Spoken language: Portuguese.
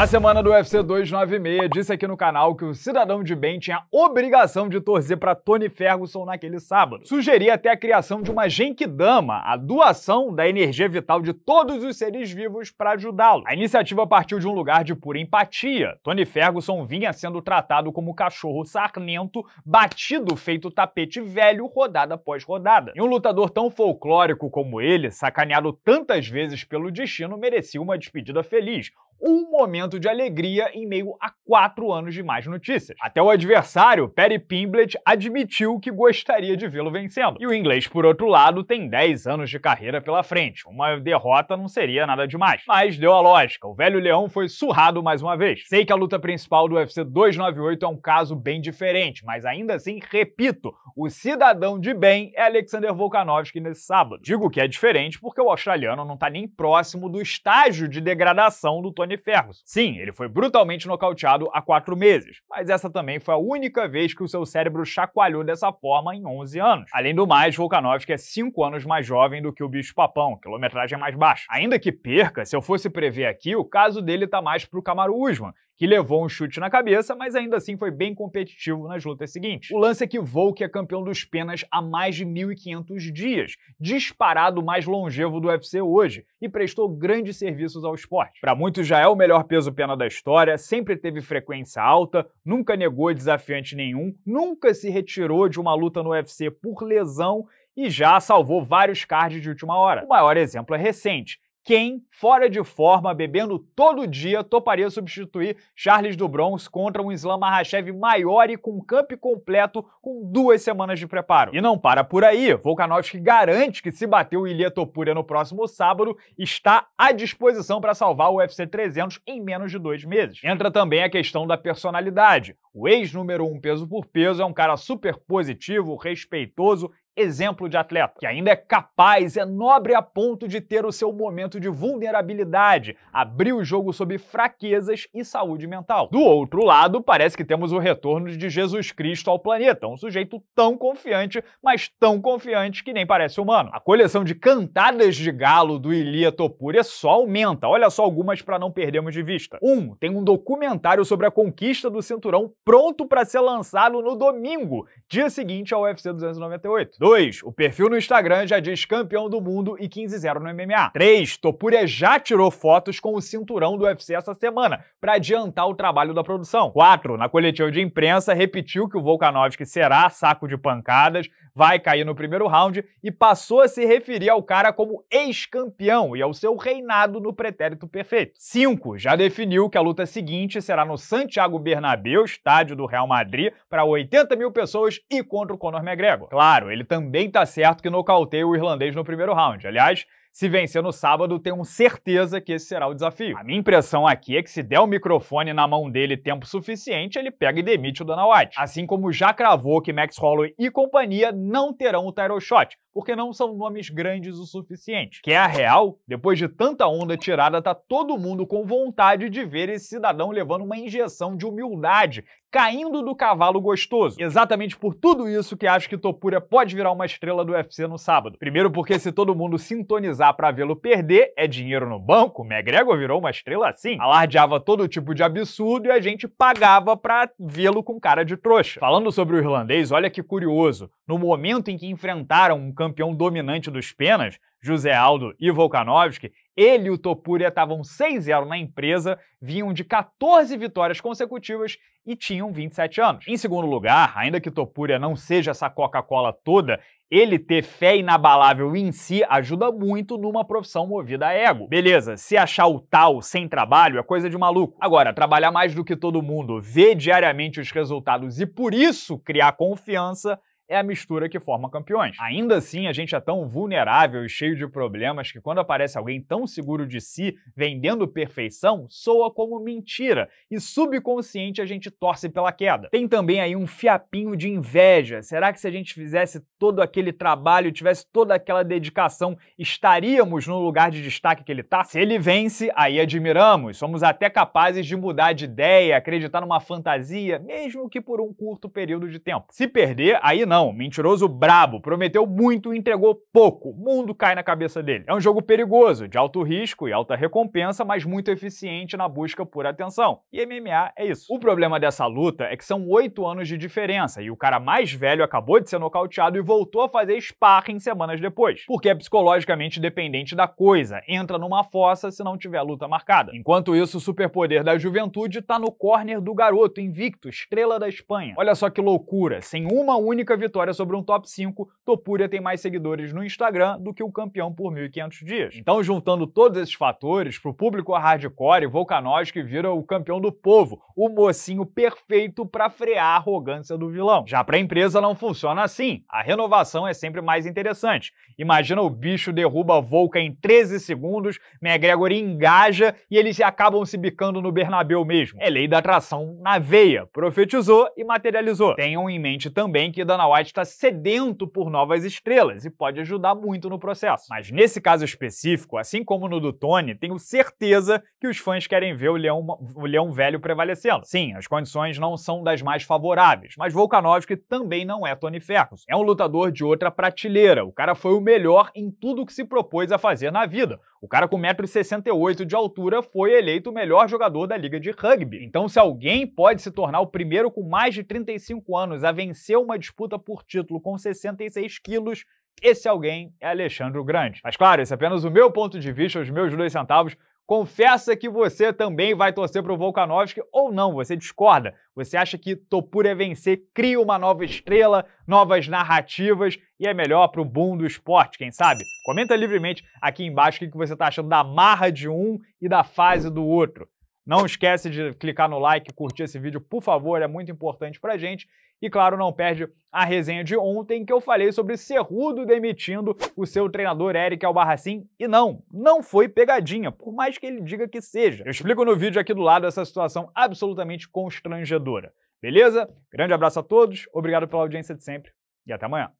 A semana do UFC 296 disse aqui no canal que o cidadão de bem tinha a obrigação de torcer para Tony Ferguson naquele sábado. Sugeria até a criação de uma Genkidama, a doação da energia vital de todos os seres vivos para ajudá-lo. A iniciativa partiu de um lugar de pura empatia. Tony Ferguson vinha sendo tratado como cachorro sarnento, batido feito tapete velho, rodada após rodada. E um lutador tão folclórico como ele, sacaneado tantas vezes pelo destino, merecia uma despedida feliz um momento de alegria em meio a quatro anos de mais notícias. Até o adversário, Perry Pimblett, admitiu que gostaria de vê-lo vencendo. E o inglês, por outro lado, tem 10 anos de carreira pela frente. Uma derrota não seria nada demais. Mas deu a lógica, o velho leão foi surrado mais uma vez. Sei que a luta principal do UFC 298 é um caso bem diferente, mas ainda assim, repito, o cidadão de bem é Alexander Volkanovski nesse sábado. Digo que é diferente porque o australiano não tá nem próximo do estágio de degradação do Tony Tony Ferguson. Sim, ele foi brutalmente nocauteado há quatro meses, mas essa também foi a única vez que o seu cérebro chacoalhou dessa forma em 11 anos. Além do mais, Volkanovski é 5 anos mais jovem do que o Bicho Papão, quilometragem mais baixa. Ainda que perca, se eu fosse prever aqui, o caso dele tá mais pro Kamaru Usman, que levou um chute na cabeça, mas ainda assim foi bem competitivo nas lutas seguintes. O lance é que Volk é campeão dos penas há mais de 1.500 dias, disparado mais longevo do UFC hoje, e prestou grandes serviços ao esporte. Para muitos já é o melhor peso-pena da história, sempre teve frequência alta, nunca negou desafiante nenhum, nunca se retirou de uma luta no UFC por lesão e já salvou vários cards de última hora. O maior exemplo é recente quem, fora de forma, bebendo todo dia, toparia substituir Charles do Bronx contra um Islam Mahashev maior e com um camp completo com duas semanas de preparo. E não para por aí, Volkanovski garante que se bater o Ilia Topuria no próximo sábado, está à disposição para salvar o UFC 300 em menos de dois meses. Entra também a questão da personalidade. O ex-número um peso por peso é um cara super positivo, respeitoso exemplo de atleta, que ainda é capaz, é nobre a ponto de ter o seu momento de vulnerabilidade, abrir o jogo sobre fraquezas e saúde mental. Do outro lado, parece que temos o retorno de Jesus Cristo ao planeta, um sujeito tão confiante, mas tão confiante que nem parece humano. A coleção de cantadas de galo do Ilia Topuria só aumenta, olha só algumas para não perdermos de vista. Um, tem um documentário sobre a conquista do cinturão pronto para ser lançado no domingo, dia seguinte ao UFC 298. 2. O perfil no Instagram já diz campeão do mundo e 15-0 no MMA. 3. Topuria já tirou fotos com o cinturão do UFC essa semana, para adiantar o trabalho da produção. 4. Na coletiva de imprensa, repetiu que o Volkanovski será saco de pancadas, vai cair no primeiro round e passou a se referir ao cara como ex-campeão e ao seu reinado no pretérito perfeito. 5. Já definiu que a luta seguinte será no Santiago Bernabéu, estádio do Real Madrid, para 80 mil pessoas e contra o Conor McGregor. Claro, ele também tá certo que nocauteia o irlandês no primeiro round. Aliás, se vencer no sábado, tenho certeza que esse será o desafio. A minha impressão aqui é que se der o microfone na mão dele tempo suficiente, ele pega e demite o Dana White. Assim como já cravou que Max Holloway e companhia não terão o title shot, porque não são nomes grandes o suficiente. Que é a real, depois de tanta onda tirada, tá todo mundo com vontade de ver esse cidadão levando uma injeção de humildade caindo do cavalo gostoso. Exatamente por tudo isso que acho que Topura pode virar uma estrela do UFC no sábado. Primeiro porque se todo mundo sintonizar para vê-lo perder, é dinheiro no banco, McGregor virou uma estrela assim. Alardeava todo tipo de absurdo e a gente pagava pra vê-lo com cara de trouxa. Falando sobre o irlandês, olha que curioso. No momento em que enfrentaram um campeão dominante dos penas, José Aldo e Volkanovski, ele e o Topuria estavam 6-0 na empresa, vinham de 14 vitórias consecutivas e tinham 27 anos. Em segundo lugar, ainda que Topuria não seja essa Coca-Cola toda, ele ter fé inabalável em si ajuda muito numa profissão movida a ego. Beleza, se achar o tal sem trabalho é coisa de maluco. Agora, trabalhar mais do que todo mundo, ver diariamente os resultados e por isso criar confiança é a mistura que forma campeões. Ainda assim, a gente é tão vulnerável e cheio de problemas que quando aparece alguém tão seguro de si, vendendo perfeição, soa como mentira e subconsciente a gente torce pela queda. Tem também aí um fiapinho de inveja. Será que se a gente fizesse todo aquele trabalho, tivesse toda aquela dedicação, estaríamos no lugar de destaque que ele tá? Se ele vence, aí admiramos. Somos até capazes de mudar de ideia, acreditar numa fantasia, mesmo que por um curto período de tempo. Se perder, aí não não, mentiroso brabo, prometeu muito e entregou pouco. mundo cai na cabeça dele. É um jogo perigoso, de alto risco e alta recompensa, mas muito eficiente na busca por atenção. E MMA é isso. O problema dessa luta é que são oito anos de diferença e o cara mais velho acabou de ser nocauteado e voltou a fazer sparring semanas depois, porque é psicologicamente dependente da coisa, entra numa fossa se não tiver luta marcada. Enquanto isso, o superpoder da juventude tá no corner do garoto, invicto, estrela da Espanha. Olha só que loucura, sem uma única vitória vitória sobre um top 5, Topuria tem mais seguidores no Instagram do que o campeão por 1.500 dias. Então, juntando todos esses fatores, pro público hardcore, Volkanovski vira o campeão do povo, o mocinho perfeito para frear a arrogância do vilão. Já pra empresa não funciona assim. A renovação é sempre mais interessante. Imagina o bicho derruba Volca em 13 segundos, McGregor engaja e eles acabam se bicando no Bernabéu mesmo. É lei da atração na veia. Profetizou e materializou. Tenham em mente também que Dana White está sedento por novas estrelas e pode ajudar muito no processo. Mas nesse caso específico, assim como no do Tony, tenho certeza que os fãs querem ver o leão, o leão velho prevalecendo. Sim, as condições não são das mais favoráveis, mas Volkanovski também não é Tony Ferguson. É um lutador de outra prateleira. O cara foi o melhor em tudo que se propôs a fazer na vida. O cara com 1,68m de altura foi eleito o melhor jogador da liga de rugby. Então, se alguém pode se tornar o primeiro com mais de 35 anos a vencer uma disputa por por título com 66 quilos, esse alguém é Alexandre Grande. Mas claro, esse é apenas o meu ponto de vista, os meus dois centavos. Confessa que você também vai torcer para o Volkanovski ou não, você discorda. Você acha que Topura é vencer, cria uma nova estrela, novas narrativas e é melhor para o boom do esporte, quem sabe? Comenta livremente aqui embaixo o que você está achando da marra de um e da fase do outro. Não esquece de clicar no like, curtir esse vídeo, por favor, é muito importante para gente. E claro, não perde a resenha de ontem que eu falei sobre Cerrudo demitindo o seu treinador Eric Albarracin. E não, não foi pegadinha, por mais que ele diga que seja. Eu explico no vídeo aqui do lado essa situação absolutamente constrangedora. Beleza? Grande abraço a todos, obrigado pela audiência de sempre e até amanhã.